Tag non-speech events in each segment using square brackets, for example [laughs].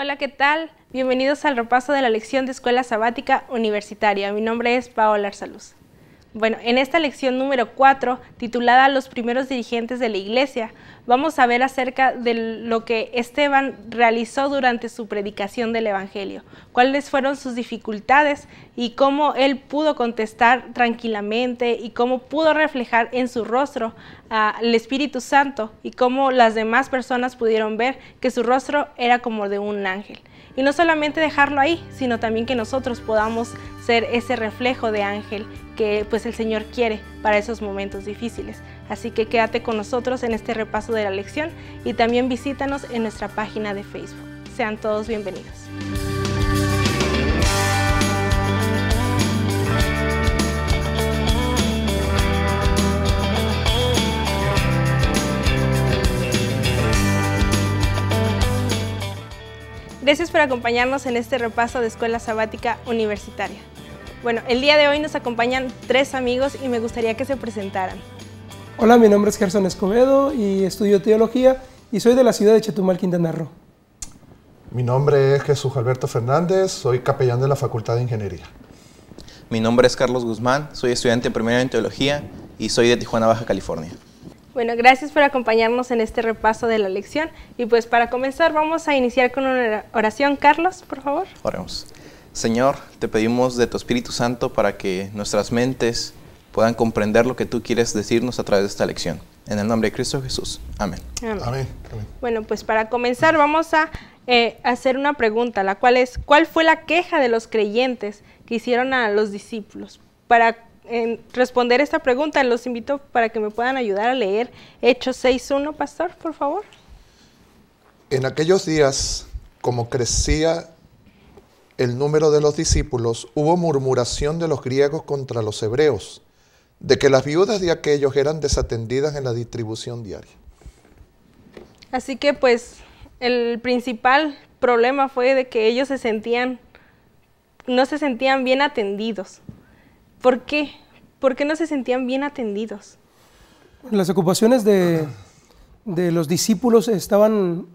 Hola, ¿qué tal? Bienvenidos al repaso de la lección de Escuela Sabática Universitaria. Mi nombre es Paola Arsaluz. Bueno, en esta lección número 4, titulada Los primeros dirigentes de la Iglesia, vamos a ver acerca de lo que Esteban realizó durante su predicación del Evangelio, cuáles fueron sus dificultades y cómo él pudo contestar tranquilamente y cómo pudo reflejar en su rostro al ah, Espíritu Santo y cómo las demás personas pudieron ver que su rostro era como de un ángel. Y no solamente dejarlo ahí, sino también que nosotros podamos ser ese reflejo de ángel que pues el Señor quiere para esos momentos difíciles. Así que quédate con nosotros en este repaso de la lección y también visítanos en nuestra página de Facebook. Sean todos bienvenidos. Gracias por acompañarnos en este repaso de Escuela Sabática Universitaria. Bueno, el día de hoy nos acompañan tres amigos y me gustaría que se presentaran. Hola, mi nombre es Gerson Escobedo y estudio teología y soy de la ciudad de Chetumal, Quintana Roo. Mi nombre es Jesús Alberto Fernández, soy capellán de la Facultad de Ingeniería. Mi nombre es Carlos Guzmán, soy estudiante primero primera en teología y soy de Tijuana, Baja California. Bueno, gracias por acompañarnos en este repaso de la lección. Y pues para comenzar vamos a iniciar con una oración. Carlos, por favor. Oremos. Señor, te pedimos de tu Espíritu Santo para que nuestras mentes puedan comprender lo que tú quieres decirnos a través de esta lección. En el nombre de Cristo Jesús. Amén. Amén. Bueno, pues para comenzar vamos a eh, hacer una pregunta, la cual es, ¿cuál fue la queja de los creyentes que hicieron a los discípulos para en responder esta pregunta, los invito para que me puedan ayudar a leer Hechos 6.1, pastor, por favor. En aquellos días, como crecía el número de los discípulos, hubo murmuración de los griegos contra los hebreos, de que las viudas de aquellos eran desatendidas en la distribución diaria. Así que pues el principal problema fue de que ellos se sentían, no se sentían bien atendidos. ¿Por qué? ¿Por qué no se sentían bien atendidos? Las ocupaciones de, los discípulos estaban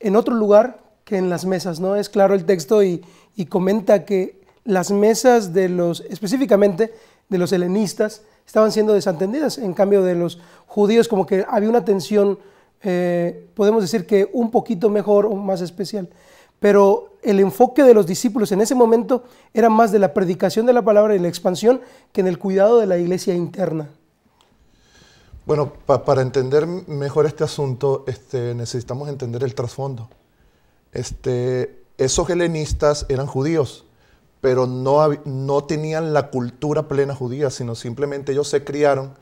en otro lugar que en las mesas, ¿no? Es claro el texto y, comenta que las mesas de los, específicamente de los helenistas, estaban siendo desatendidas. En cambio de los judíos, como que había una atención, eh, podemos decir que un poquito mejor o más especial pero el enfoque de los discípulos en ese momento era más de la predicación de la palabra y la expansión que en el cuidado de la iglesia interna. Bueno, para entender mejor este asunto, este, necesitamos entender el trasfondo. Este, esos helenistas eran judíos, pero no, no tenían la cultura plena judía, sino simplemente ellos se criaron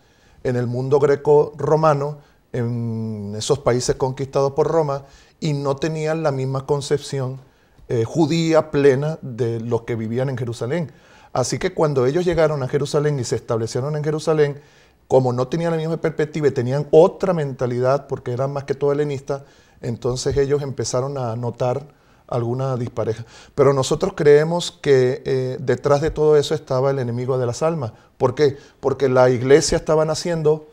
en el mundo greco-romano, en esos países conquistados por Roma, y no tenían la misma concepción eh, judía plena de los que vivían en Jerusalén. Así que cuando ellos llegaron a Jerusalén y se establecieron en Jerusalén, como no tenían la misma perspectiva y tenían otra mentalidad, porque eran más que todo helenistas, entonces ellos empezaron a notar alguna dispareja. Pero nosotros creemos que eh, detrás de todo eso estaba el enemigo de las almas. ¿Por qué? Porque la iglesia estaba naciendo,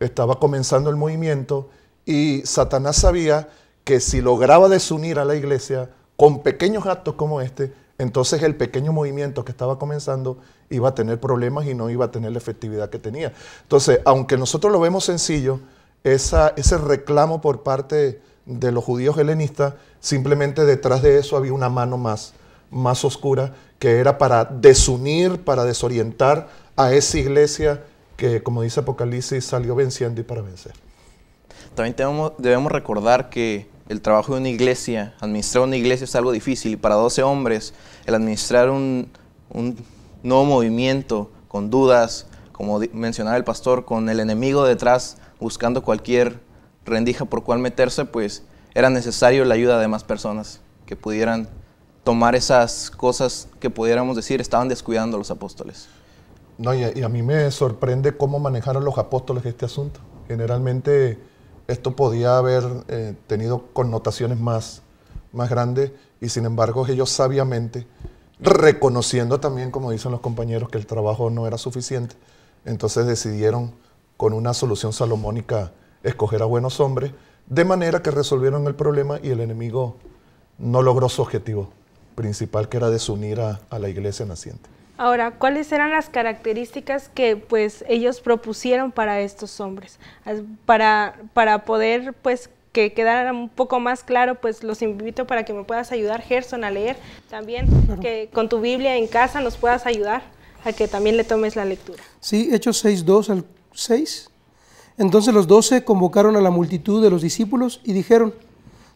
estaba comenzando el movimiento y Satanás sabía que si lograba desunir a la iglesia con pequeños actos como este, entonces el pequeño movimiento que estaba comenzando iba a tener problemas y no iba a tener la efectividad que tenía. Entonces, aunque nosotros lo vemos sencillo, ese reclamo por parte de los judíos helenistas, simplemente detrás de eso había una mano más, más oscura, que era para desunir, para desorientar a esa iglesia que, como dice Apocalipsis, salió venciendo y para vencer. También debemos recordar que el trabajo de una iglesia, administrar una iglesia es algo difícil y para 12 hombres el administrar un, nuevo movimiento con dudas, como mencionaba el pastor, con el enemigo detrás buscando cualquier rendija por cual meterse, pues era necesario la ayuda de más personas que pudieran tomar esas cosas que pudiéramos decir estaban descuidando a los apóstoles. No, y a mí me sorprende cómo manejaron los apóstoles este asunto. Generalmente esto podía haber eh, tenido connotaciones más, más grandes y sin embargo ellos sabiamente, reconociendo también, como dicen los compañeros, que el trabajo no era suficiente, entonces decidieron con una solución salomónica escoger a buenos hombres, de manera que resolvieron el problema y el enemigo no logró su objetivo principal, que era desunir a la iglesia naciente. Ahora, ¿cuáles eran las características que pues ellos propusieron para estos hombres? Para, para poder pues que quedara un poco más claro, pues los invito para que me puedas ayudar, Gerson, a leer también, que con tu Biblia en casa nos puedas ayudar a que también le tomes la lectura. Sí, Hechos 6, 2 al 6. Entonces los doce convocaron a la multitud de los discípulos y dijeron,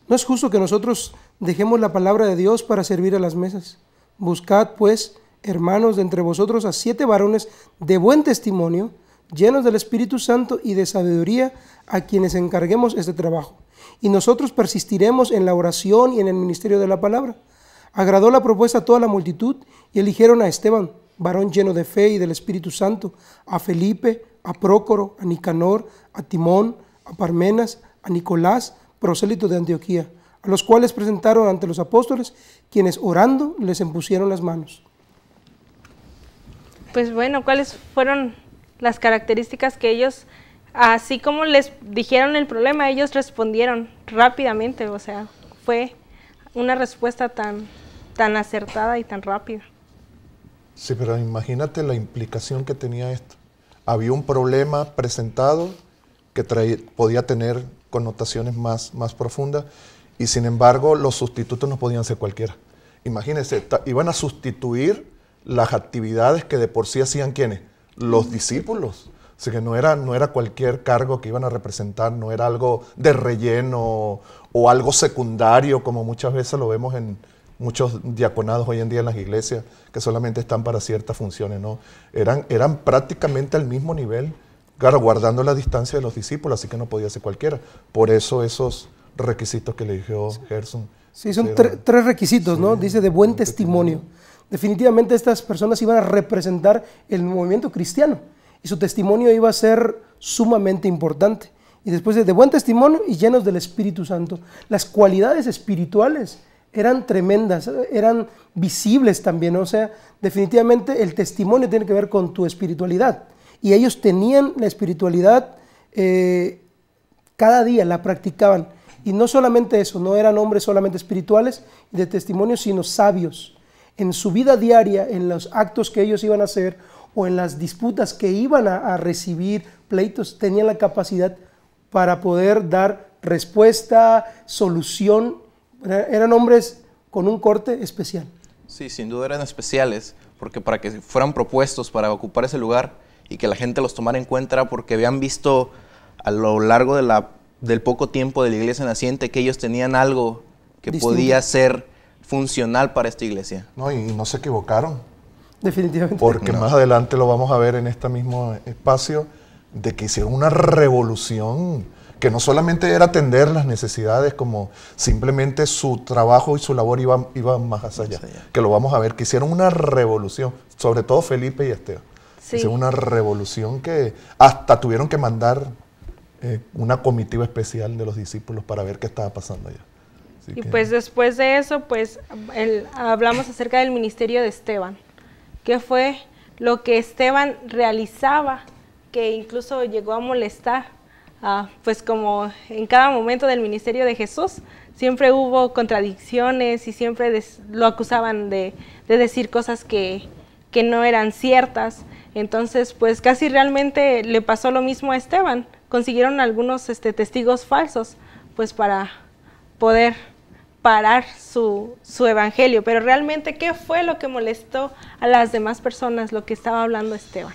no es justo que nosotros dejemos la palabra de Dios para servir a las mesas. Buscad, pues, hermanos, de entre vosotros a siete varones de buen testimonio, llenos del Espíritu Santo y de sabiduría, a quienes encarguemos este trabajo. Y nosotros persistiremos en la oración y en el ministerio de la palabra. Agradó la propuesta a toda la multitud y eligieron a Esteban, varón lleno de fe y del Espíritu Santo, a Felipe, a Prócoro, a Nicanor, a Timón, a Parmenas, a Nicolás, prosélito de Antioquía, a los cuales presentaron ante los apóstoles, quienes orando les impusieron las manos. Pues bueno, ¿cuáles fueron las características que ellos, así como les dijeron el problema, ellos respondieron rápidamente? O sea, fue una respuesta tan, tan acertada y tan rápida. Sí, pero imagínate la implicación que tenía esto. Había un problema presentado que podía tener connotaciones más, más profundas y sin embargo los sustitutos no podían ser cualquiera. Imagínense, iban a sustituir las actividades que de por sí hacían quienes? Los discípulos. Así que no era, no era cualquier cargo que iban a representar, no era algo de relleno o algo secundario, como muchas veces lo vemos en muchos diaconados hoy en día en las iglesias, que solamente están para ciertas funciones. No, eran, eran prácticamente al mismo nivel, claro, guardando la distancia de los discípulos, así que no podía ser cualquiera. Por eso esos requisitos que le dijo Gerson. Sí, son tres requisitos, ¿no? Dice de buen, testimonio definitivamente estas personas iban a representar el movimiento cristiano y su testimonio iba a ser sumamente importante. Y después de, buen testimonio y llenos del Espíritu Santo, las cualidades espirituales eran tremendas, eran visibles también. O sea, definitivamente el testimonio tiene que ver con tu espiritualidad. Y ellos tenían la espiritualidad eh, cada día, la practicaban. Y no solamente eso, no eran hombres solamente espirituales de testimonio, sino sabios en su vida diaria, en los actos que ellos iban a hacer o en las disputas que iban a, recibir, pleitos, tenían la capacidad para poder dar respuesta, solución. Eran hombres con un corte especial. Sí, sin duda eran especiales, porque para que fueran propuestos para ocupar ese lugar y que la gente los tomara en cuenta, porque habían visto a lo largo del poco tiempo de la iglesia naciente que ellos tenían algo que podía ser funcional para esta iglesia. No, y no se equivocaron. Definitivamente. Porque más adelante lo vamos a ver en este mismo espacio, de que hicieron una revolución que no solamente era atender las necesidades, como simplemente su trabajo y su labor iban, más allá, que lo vamos a ver, que hicieron una revolución, sobre todo Felipe y Esteban. Hicieron una revolución que hasta tuvieron que mandar eh, una comitiva especial de los discípulos para ver qué estaba pasando allá y pues después de eso, pues hablamos acerca del ministerio de Esteban, que fue lo que Esteban realizaba, que incluso llegó a molestar, pues como en cada momento del ministerio de Jesús, siempre hubo contradicciones y siempre lo acusaban de, decir cosas que, no eran ciertas. Entonces, pues casi realmente le pasó lo mismo a Esteban. Consiguieron algunos este, testigos falsos, pues para poder parar su, evangelio, pero realmente, ¿qué fue lo que molestó a las demás personas, lo que estaba hablando Esteban?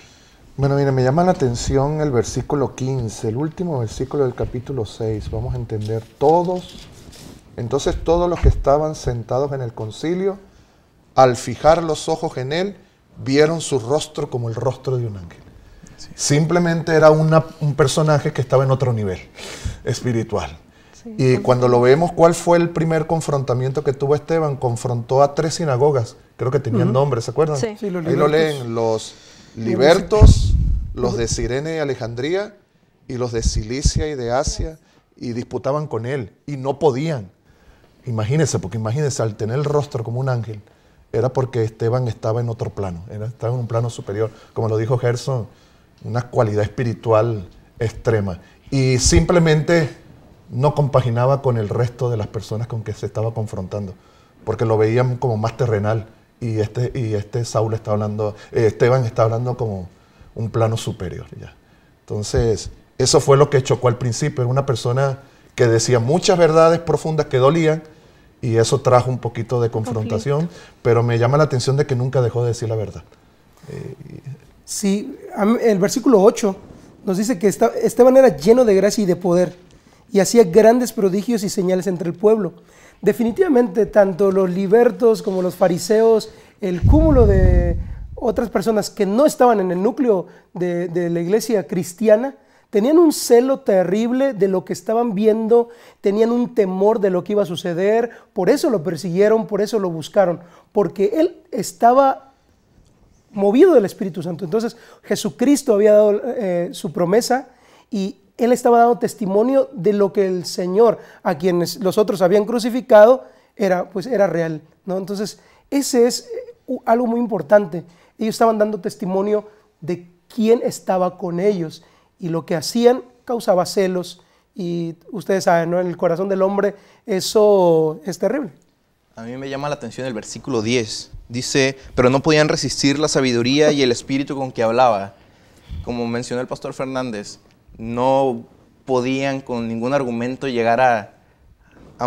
Bueno, mira, me llama la atención el versículo 15, el último versículo del capítulo 6. Vamos a entender todos, entonces todos los que estaban sentados en el concilio, al fijar los ojos en él, vieron su rostro como el rostro de un ángel. Simplemente era un personaje que estaba en otro nivel espiritual. Y cuando lo vemos, ¿cuál fue el primer confrontamiento que tuvo Esteban? Confrontó a tres sinagogas, creo que tenían nombres, ¿se acuerdan? Sí. Ahí lo leen, los libertos, los de Sirene y Alejandría, y los de Cilicia y de Asia, y disputaban con él, y no podían. Imagínense, porque imagínense, al tener el rostro como un ángel, era porque Esteban estaba en otro plano, estaba en un plano superior, como lo dijo Gerson, una cualidad espiritual extrema. Y simplemente no compaginaba con el resto de las personas con que se estaba confrontando, porque lo veían como más terrenal y este, y este Saúl está hablando, eh, Esteban está hablando como un plano superior. Ya. Entonces, eso fue lo que chocó al principio, era una persona que decía muchas verdades profundas que dolían y eso trajo un poquito de confrontación, pero me llama la atención de que nunca dejó de decir la verdad. Eh, sí, el versículo 8 nos dice que Esteban era lleno de gracia y de poder y hacía grandes prodigios y señales entre el pueblo. Definitivamente, tanto los libertos como los fariseos, el cúmulo de otras personas que no estaban en el núcleo de, la iglesia cristiana, Tenían un celo terrible de lo que estaban viendo, tenían un temor de lo que iba a suceder, por eso lo persiguieron, por eso lo buscaron, porque él estaba movido del Espíritu Santo. Entonces Jesucristo había dado eh, su promesa y él estaba dando testimonio de lo que el Señor, a quienes los otros habían crucificado, era, pues, era real. ¿no? Entonces, ese es eh, algo muy importante. Ellos estaban dando testimonio de quién estaba con ellos y lo que hacían causaba celos y ustedes saben, en el corazón del hombre eso es terrible. A mí me llama la atención el versículo 10. Dice, pero no podían resistir la sabiduría y el espíritu con que hablaba. Como mencionó el pastor Fernández, no podían con ningún argumento llegar a,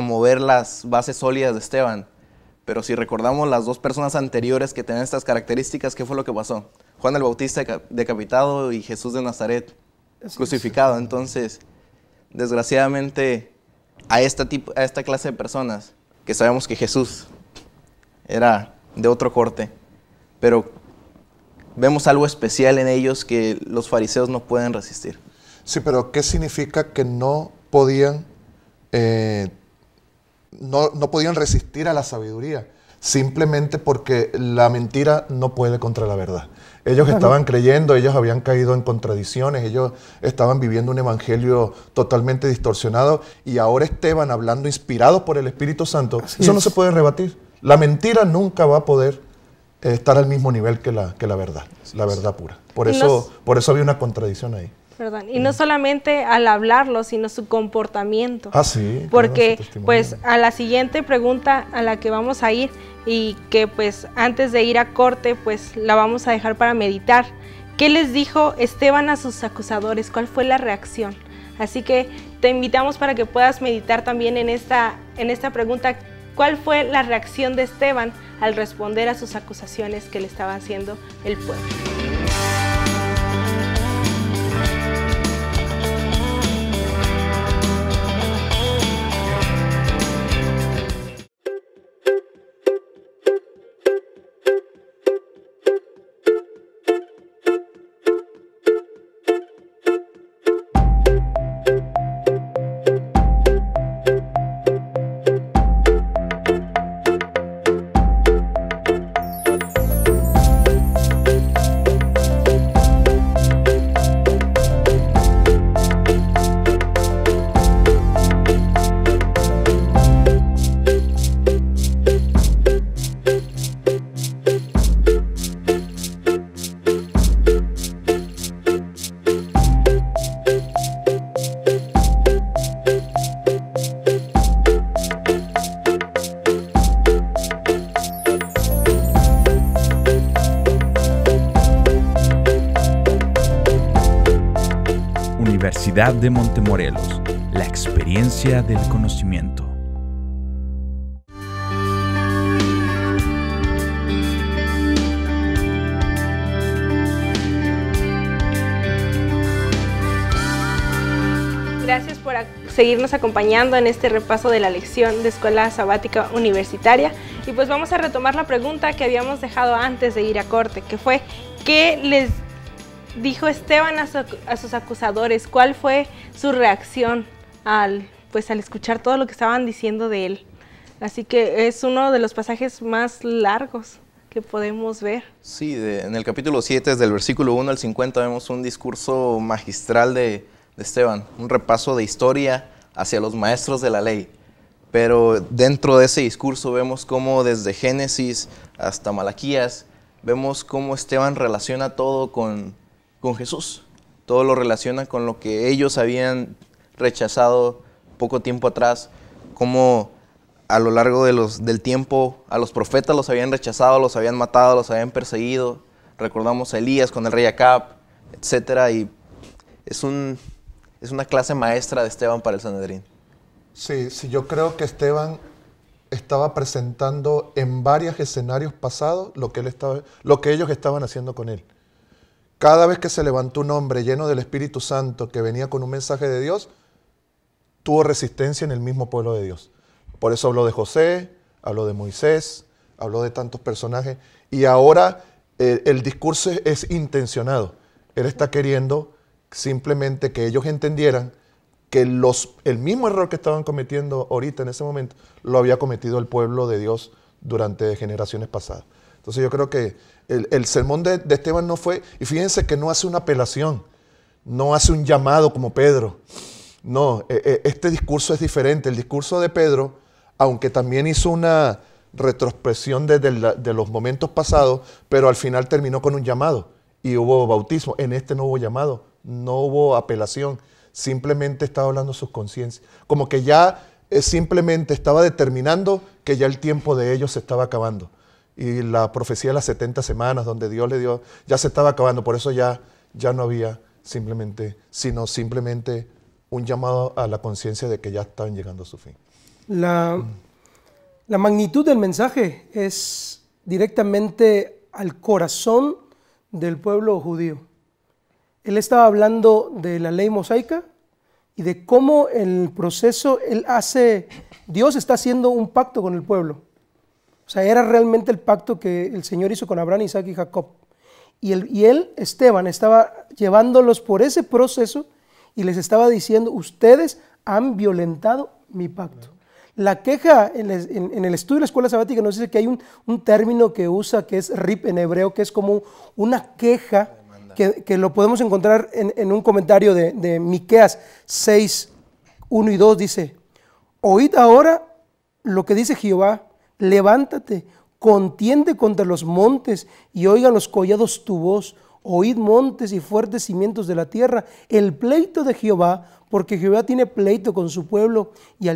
mover las bases sólidas de Esteban. Pero si recordamos las dos personas anteriores que tenían estas características, ¿qué fue lo que pasó? Juan el Bautista decapitado y Jesús de Nazaret crucificado. Entonces, desgraciadamente, a esta, a esta clase de personas, que sabemos que Jesús era de otro corte, pero vemos algo especial en ellos que los fariseos no pueden resistir. Sí, pero ¿qué significa que no podían, eh, no, no podían resistir a la sabiduría? Simplemente porque la mentira no puede contra la verdad. Ellos estaban creyendo, ellos habían caído en contradicciones, ellos estaban viviendo un evangelio totalmente distorsionado y ahora Esteban hablando inspirado por el Espíritu Santo, eso no se puede rebatir. La mentira nunca va a poder eh, estar al mismo nivel que la, que la verdad, la verdad pura. Por eso, por eso había una contradicción ahí y no solamente al hablarlo, sino su comportamiento. Ah, sí. Porque pues a la siguiente pregunta a la que vamos a ir y que pues antes de ir a corte pues la vamos a dejar para meditar. ¿Qué les dijo Esteban a sus acusadores? ¿Cuál fue la reacción? Así que te invitamos para que puedas meditar también en esta, en esta pregunta. ¿Cuál fue la reacción de Esteban al responder a sus acusaciones que le estaba haciendo el pueblo? de Montemorelos, la experiencia del conocimiento. Gracias por seguirnos acompañando en este repaso de la lección de Escuela Sabática Universitaria. Y pues vamos a retomar la pregunta que habíamos dejado antes de ir a corte, que fue, ¿qué les dijo Esteban a, sus acusadores? ¿Cuál fue su reacción al, pues, al escuchar todo lo que estaban diciendo de él? Así que es uno de los pasajes más largos que podemos ver. Sí, en el capítulo 7, desde el versículo 1 al 50, vemos un discurso magistral de, de Esteban, un repaso de historia hacia los maestros de la ley. Pero dentro de ese discurso vemos cómo desde Génesis hasta Malaquías, vemos cómo Esteban relaciona todo con con Jesús. Todo lo relaciona con lo que ellos habían rechazado poco tiempo atrás, como a lo largo de los, del tiempo a los profetas los habían rechazado, los habían matado, los habían perseguido. Recordamos a Elías con el rey Acab, etc. Y es, un, es una clase maestra de Esteban para el Sanedrín. Sí, sí, yo creo que Esteban estaba presentando en varios escenarios pasados lo que, él estaba, lo que ellos estaban haciendo con él. Cada vez que se levantó un hombre lleno del Espíritu Santo que venía con un mensaje de Dios, tuvo resistencia en el mismo pueblo de Dios. Por eso habló de José, habló de Moisés, habló de tantos personajes. Y ahora eh, el discurso es, intencionado. Él está queriendo simplemente que ellos entendieran que los, el mismo error que estaban cometiendo ahorita en ese momento lo había cometido el pueblo de Dios durante generaciones pasadas. Entonces yo creo que el, sermón de, Esteban no fue, y fíjense que no hace una apelación, no hace un llamado como Pedro. No, e, e, este discurso es diferente. El discurso de Pedro, aunque también hizo una retrospección de, de los momentos pasados, pero al final terminó con un llamado y hubo bautismo. En este no hubo llamado, no hubo apelación, simplemente estaba hablando sus conciencias. Como que ya eh, simplemente estaba determinando que ya el tiempo de ellos se estaba acabando y la profecía de las 70 semanas, donde Dios le dio, ya se estaba acabando, por eso ya, ya no había simplemente, sino simplemente un llamado a la conciencia de que ya estaban llegando a su fin. La, la magnitud del mensaje es directamente al corazón del pueblo judío. Él estaba hablando de la ley mosaica y de cómo el proceso, él hace, Dios está haciendo un pacto con el pueblo o sea, era realmente el pacto que el Señor hizo con Abraham, Isaac y Jacob. Y, él, Esteban, estaba llevándolos por ese proceso y les estaba diciendo, ustedes han violentado mi pacto. La queja en, el estudio de la escuela sabática nos dice que hay un, término que usa que es rip en hebreo, que es como una queja, que, lo podemos encontrar en, un comentario de, de, Miqueas 6, 1 y 2, dice, oíd ahora lo que dice Jehová, levántate, contiende contra los montes y oigan los collados tu voz. Oíd montes y fuertes cimientos de la tierra, el pleito de Jehová, porque Jehová tiene pleito con su pueblo y,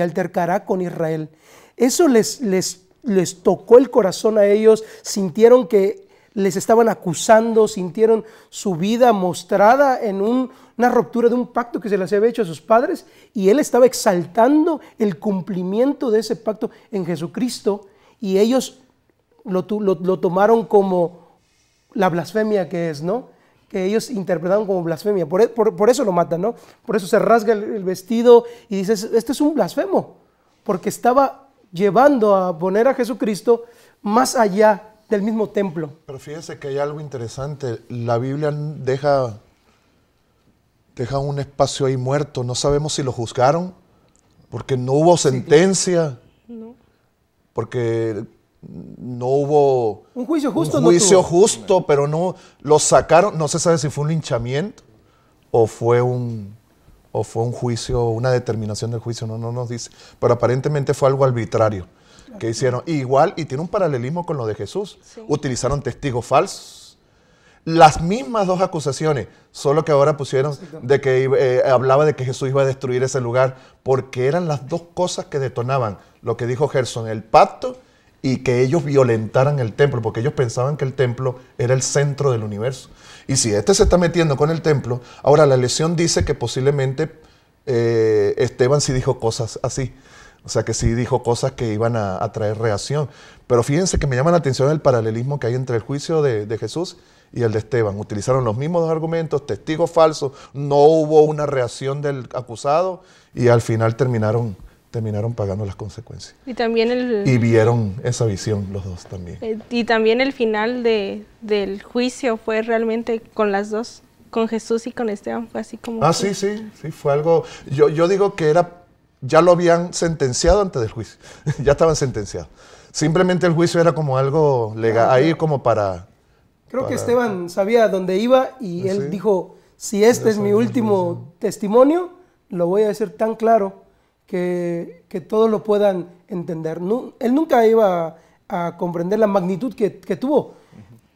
altercará con Israel. Eso les tocó el corazón a ellos, sintieron que les estaban acusando, sintieron su vida mostrada en una ruptura de un pacto que se les había hecho a sus padres y él estaba exaltando el cumplimiento de ese pacto en Jesucristo y ellos lo, tomaron como la blasfemia que es, ¿no? que ellos interpretaron como blasfemia. Por, e, eso lo matan, ¿no? Por eso se rasga el, vestido y dices, este es un blasfemo, porque estaba llevando a poner a Jesucristo más allá del mismo templo. Pero fíjese que hay algo interesante. La Biblia deja, deja un espacio ahí muerto. No sabemos si lo juzgaron, porque no hubo sentencia. Porque no hubo un juicio justo, un juicio justo, pero no lo sacaron, no se sabe si fue un linchamiento o fue un o fue un juicio, una determinación del juicio, no nos dice, pero aparentemente fue algo arbitrario que hicieron. igual, y tiene un paralelismo con lo de Jesús. Utilizaron testigos falsos. Las mismas dos acusaciones, solo que ahora pusieron de que eh, hablaba de que Jesús iba a destruir ese lugar, porque eran las dos cosas que detonaban lo que dijo Gerson, el pacto y que ellos violentaran el templo, porque ellos pensaban que el templo era el centro del universo. Y si este se está metiendo con el templo, ahora la lesión dice que posiblemente eh, Esteban sí dijo cosas así. O sea que sí dijo cosas que iban a, traer reacción. Pero fíjense que me llama la atención el paralelismo que hay entre el juicio de, Jesús y el de Esteban. Utilizaron los mismos dos argumentos, testigos falsos, no hubo una reacción del acusado y al final terminaron, terminaron pagando las consecuencias. Y también el... Y vieron esa visión los dos también. Eh, y también el final del juicio fue realmente con las dos, con Jesús y con Esteban, fue así como... Ah, sí, sí, sí, fue algo... Yo, yo digo que era ya lo habían sentenciado antes del juicio, [laughs] ya estaban sentenciados. Simplemente el juicio era como algo legal, ah, ahí como para... Creo que Esteban sabía dónde iba y él dijo, si este es mi último testimonio, lo voy a decir tan claro que, que todos lo puedan entender. él nunca iba a, comprender la magnitud que, tuvo,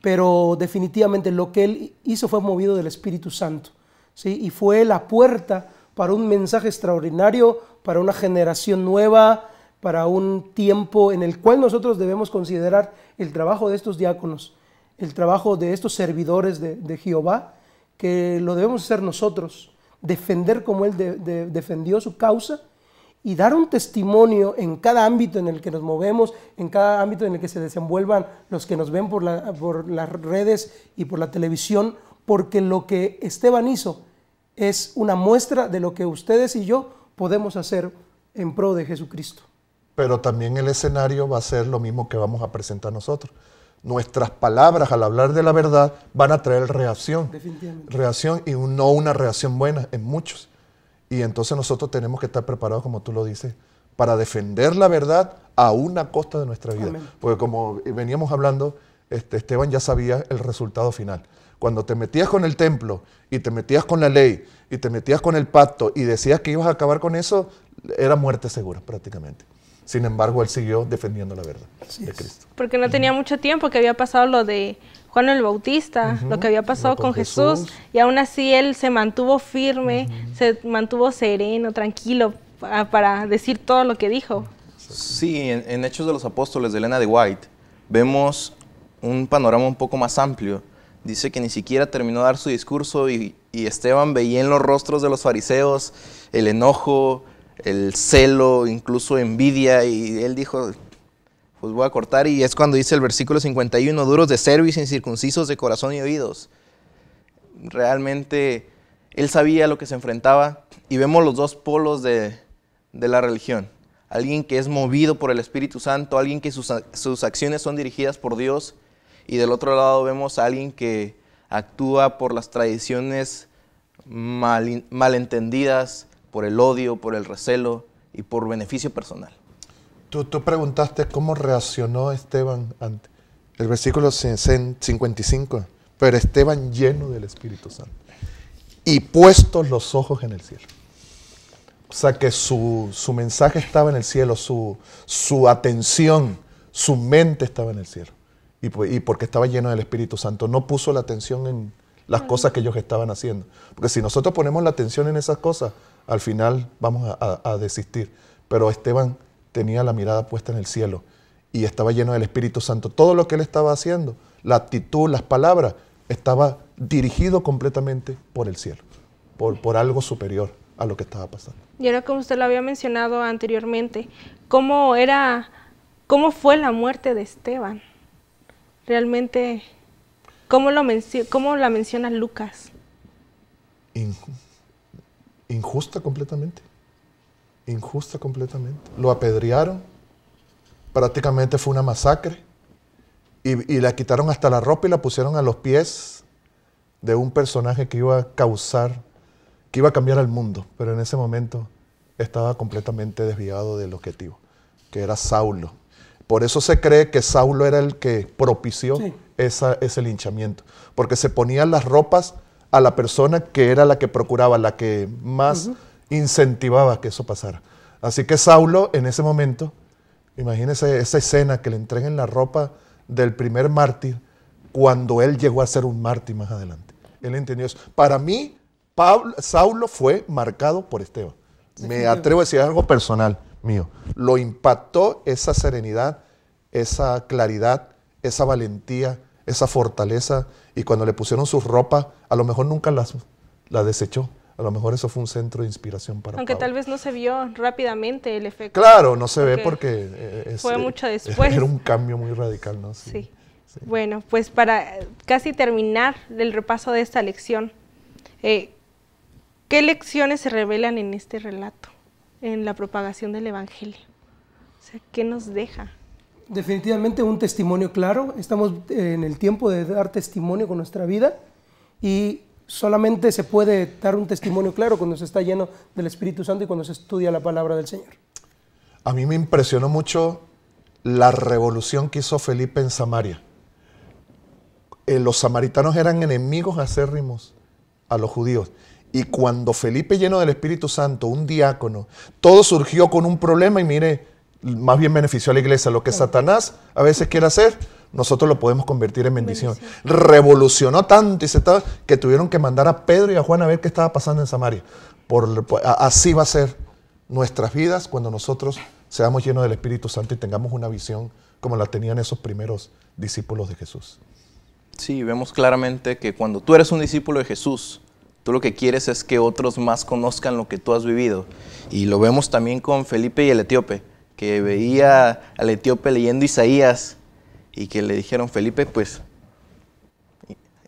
pero definitivamente lo que él hizo fue movido del Espíritu Santo, ¿sí? y fue la puerta para un mensaje extraordinario, para una generación nueva, para un tiempo en el cual nosotros debemos considerar el trabajo de estos diáconos, el trabajo de estos servidores de, Jehová, que lo debemos hacer nosotros, defender como Él defendió su causa y dar un testimonio en cada ámbito en el que nos movemos, en cada ámbito en el que se desenvuelvan los que nos ven por las redes y por la televisión, porque lo que Esteban hizo es una muestra de lo que ustedes y yo podemos hacer en pro de Jesucristo. Pero también el escenario va a ser lo mismo que vamos a presentar nosotros. Nuestras palabras al hablar de la verdad van a traer reacción. Reacción y no una reacción buena en muchos. Y entonces nosotros tenemos que estar preparados, como tú lo dices, para defender la verdad a una costa de nuestra vida. Porque como veníamos hablando, este, Esteban ya sabía el resultado final. Cuando te metías con el templo y te metías con la ley y te metías con el pacto y decías que ibas a acabar con eso, era muerte segura prácticamente. Sin embargo, él siguió defendiendo la verdad de Cristo. Porque no tenía mucho tiempo que había pasado lo de Juan el Bautista, lo que había pasado con, Jesús, y aún así él se mantuvo firme, se mantuvo sereno, tranquilo para, decir todo lo que dijo. Sí, en Hechos de los Apóstoles de Elena de White vemos un panorama un poco más amplio Dice que ni siquiera terminó de dar su discurso y, Esteban veía en los rostros de los fariseos el enojo, el celo, incluso envidia, y él dijo, pues voy a cortar, y es cuando dice el versículo 51, duros de servicio, incircuncisos de corazón y oídos. Realmente él sabía lo que se enfrentaba, y vemos los dos polos de, la religión. Alguien que es movido por el Espíritu Santo, alguien que sus, sus acciones son dirigidas por Dios, y del otro lado vemos a alguien que actúa por las tradiciones malentendidas, por el odio, por el recelo y por beneficio personal. Tú, preguntaste cómo reaccionó Esteban ante el versículo 55, pero Esteban lleno del Espíritu Santo y puestos los ojos en el cielo. O sea que su, mensaje estaba en el cielo, su atención, su mente estaba en el cielo y, porque estaba lleno del Espíritu Santo. No puso la atención en las cosas que ellos estaban haciendo. Porque si nosotros ponemos la atención en esas cosas, al final vamos a, desistir. Pero Esteban tenía la mirada puesta en el cielo y estaba lleno del Espíritu Santo. Todo lo que él estaba haciendo, la actitud, las palabras, estaba dirigido completamente por el cielo, por, por algo superior a lo que estaba pasando. Y ahora como usted lo había mencionado anteriormente, ¿cómo era, cómo fue la muerte de Esteban? realmente, ¿cómo, lo la menciona Lucas? injusta completamente. Injusta completamente. Lo apedrearon, prácticamente fue una masacre, y, y la quitaron hasta la ropa y la pusieron a los pies de un personaje que iba a causar, que iba a cambiar el mundo, pero en ese momento estaba completamente desviado del objetivo, que era Saulo. Por eso se cree que Saulo era el que propició ese linchamiento, porque se ponían las ropas a la persona que era la que procuraba, la que más incentivaba que eso pasara. Así que Saulo en ese momento, imagínese esa escena que le entreguen la ropa del primer mártir cuando él llegó a ser un mártir más adelante. Él entendió eso. Para mí, Saulo fue marcado por Esteban. Me atrevo a decir algo personal mío. Lo impactó esa serenidad, esa claridad, esa valentía, esa fortaleza. Y cuando le pusieron su ropa a lo mejor nunca las, desechó. A lo mejor eso fue un centro de inspiración para Aunque tal vez no se vio rápidamente el efecto. Claro, no se ve porque eh, eh, fue eh, mucho [laughs] después. Era un cambio muy radical, ¿no? Sí, Bueno, pues para casi terminar el repaso de esta lección, ¿qué lecciones se revelan en este relato? en la propagación del Evangelio. O sea, ¿qué nos deja? Definitivamente un testimonio claro. Estamos en el tiempo de dar testimonio con nuestra vida y solamente se puede dar un testimonio claro cuando se está lleno del Espíritu Santo y cuando se estudia la palabra del Señor. A mí me impresionó mucho la revolución que hizo Felipe en Samaria. Eh, los samaritanos eran enemigos acérrimos a los judíos y cuando Felipe lleno del Espíritu Santo, un diácono, todo surgió con un problema y mire, más bien benefició a la iglesia. Lo que Satanás a veces quiere hacer, nosotros lo podemos convertir en bendición. Revolucionó tanto y se estaba, que tuvieron que mandar a Pedro y a Juan a ver qué estaba pasando en Samaria. Por, así va a ser nuestras vidas cuando nosotros seamos llenos del Espíritu Santo y tengamos una visión como la tenían esos primeros discípulos de Jesús. Sí, vemos claramente que cuando tú eres un discípulo de Jesús, Tú lo que quieres es que otros más conozcan lo que tú has vivido. Y lo vemos también con Felipe y el etíope, que veía al etíope leyendo Isaías y que le dijeron, Felipe, pues,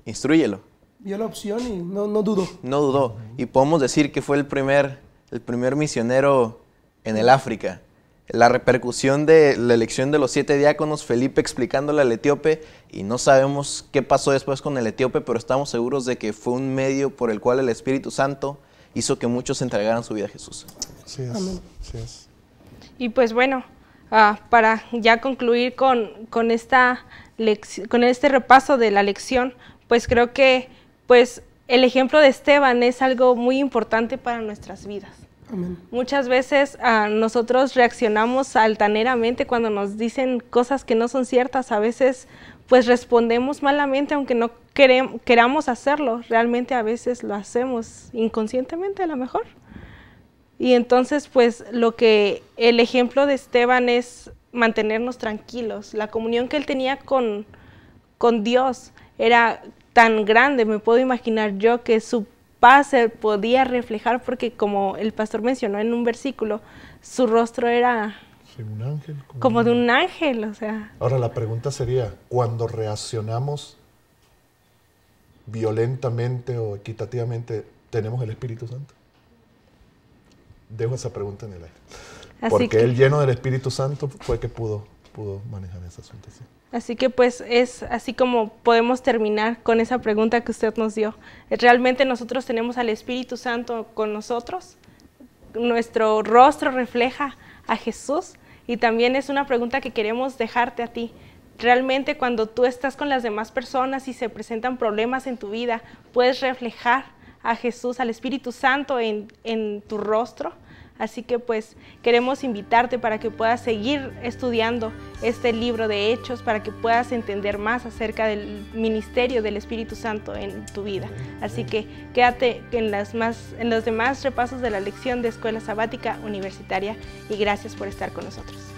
instruyelo. Vio la opción y no, no dudó. No dudó. Y podemos decir que fue el primer, el primer misionero en el África la repercusión de la elección de los siete diáconos, Felipe explicándole al etíope, y no sabemos qué pasó después con el etíope, pero estamos seguros de que fue un medio por el cual el Espíritu Santo hizo que muchos entregaran su vida a Jesús. Sí es, Y pues bueno, ah, para ya concluir con, con, esta con este repaso de la lección, pues creo que pues, el ejemplo de Esteban es algo muy importante para nuestras vidas. Muchas veces ah, nosotros reaccionamos altaneramente cuando nos dicen cosas que no son ciertas. A veces pues respondemos malamente aunque no queramos hacerlo. Realmente a veces lo hacemos inconscientemente a lo mejor. Y entonces pues lo que el ejemplo de Esteban es mantenernos tranquilos. La comunión que él tenía con, con Dios era tan grande, me puedo imaginar yo que su paz podía reflejar porque como el pastor mencionó en un versículo, su rostro era como, de un ángel, o sea. Ahora la pregunta sería, cuando reaccionamos violentamente o equitativamente, ¿tenemos el Espíritu Santo? Dejo esa pregunta en el aire. Porque él lleno del Espíritu Santo fue que pudo pudo manejar esa Así que pues es así como podemos terminar con esa pregunta que usted nos dio. ¿Realmente nosotros tenemos al Espíritu Santo con nosotros? ¿Nuestro rostro refleja a Jesús? Y también es una pregunta que queremos dejarte a ti. Realmente cuando tú estás con las demás personas y se presentan problemas en tu vida, ¿puedes reflejar a Jesús, al Espíritu Santo en, en tu rostro? Así que pues queremos invitarte para que puedas seguir estudiando este libro de hechos, para que puedas entender más acerca del ministerio del Espíritu Santo en tu vida. Así que quédate en, las en los demás repasos de la lección de Escuela Sabática Universitaria y gracias por estar con nosotros.